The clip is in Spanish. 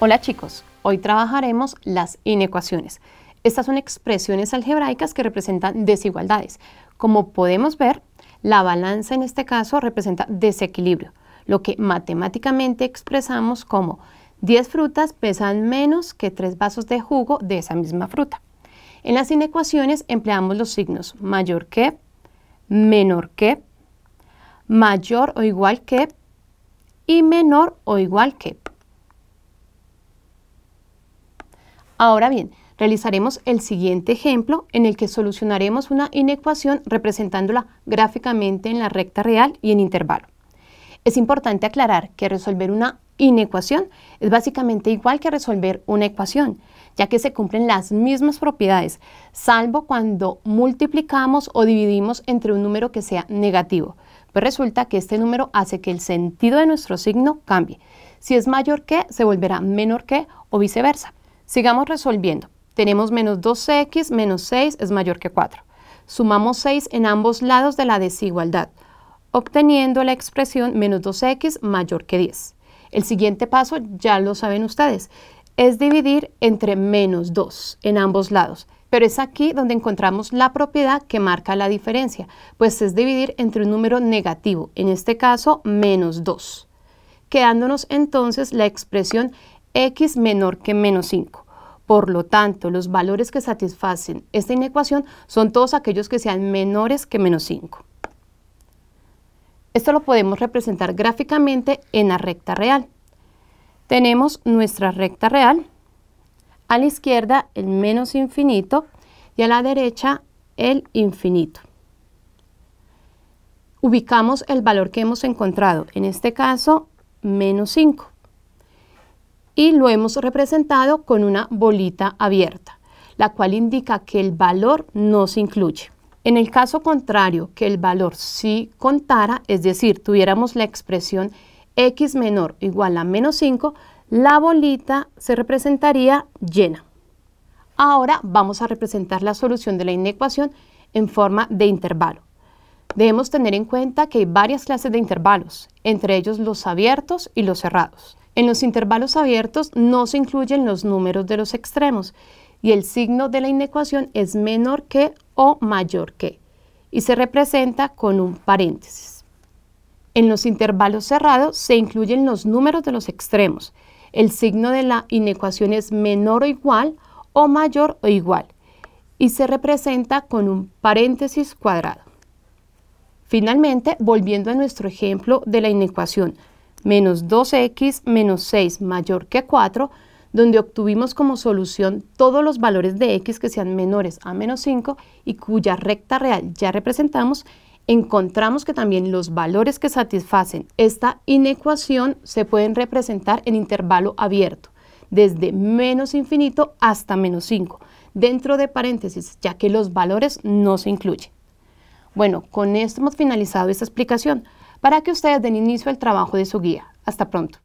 Hola chicos, hoy trabajaremos las inecuaciones. Estas son expresiones algebraicas que representan desigualdades. Como podemos ver, la balanza en este caso representa desequilibrio, lo que matemáticamente expresamos como 10 frutas pesan menos que 3 vasos de jugo de esa misma fruta. En las inecuaciones empleamos los signos mayor que, menor que, mayor o igual que y menor o igual que. Ahora bien, realizaremos el siguiente ejemplo en el que solucionaremos una inecuación representándola gráficamente en la recta real y en intervalo. Es importante aclarar que resolver una inecuación es básicamente igual que resolver una ecuación, ya que se cumplen las mismas propiedades, salvo cuando multiplicamos o dividimos entre un número que sea negativo. Pues resulta que este número hace que el sentido de nuestro signo cambie. Si es mayor que, se volverá menor que o viceversa. Sigamos resolviendo. Tenemos menos 2x menos 6 es mayor que 4. Sumamos 6 en ambos lados de la desigualdad, obteniendo la expresión menos 2x mayor que 10. El siguiente paso ya lo saben ustedes, es dividir entre menos 2 en ambos lados. Pero es aquí donde encontramos la propiedad que marca la diferencia, pues es dividir entre un número negativo, en este caso menos 2, quedándonos entonces la expresión x menor que menos 5. Por lo tanto, los valores que satisfacen esta inecuación son todos aquellos que sean menores que menos 5. Esto lo podemos representar gráficamente en la recta real. Tenemos nuestra recta real, a la izquierda el menos infinito y a la derecha el infinito. Ubicamos el valor que hemos encontrado, en este caso menos 5 y lo hemos representado con una bolita abierta, la cual indica que el valor no se incluye. En el caso contrario, que el valor sí contara, es decir, tuviéramos la expresión x menor igual a menos 5, la bolita se representaría llena. Ahora vamos a representar la solución de la inecuación en forma de intervalo. Debemos tener en cuenta que hay varias clases de intervalos, entre ellos los abiertos y los cerrados. En los intervalos abiertos no se incluyen los números de los extremos y el signo de la inecuación es menor que o mayor que y se representa con un paréntesis. En los intervalos cerrados se incluyen los números de los extremos. El signo de la inecuación es menor o igual o mayor o igual y se representa con un paréntesis cuadrado. Finalmente, volviendo a nuestro ejemplo de la inecuación, menos 2x menos 6 mayor que 4, donde obtuvimos como solución todos los valores de x que sean menores a menos 5 y cuya recta real ya representamos, encontramos que también los valores que satisfacen esta inecuación se pueden representar en intervalo abierto, desde menos infinito hasta menos 5, dentro de paréntesis, ya que los valores no se incluyen. Bueno, con esto hemos finalizado esta explicación para que ustedes den inicio al trabajo de su guía. Hasta pronto.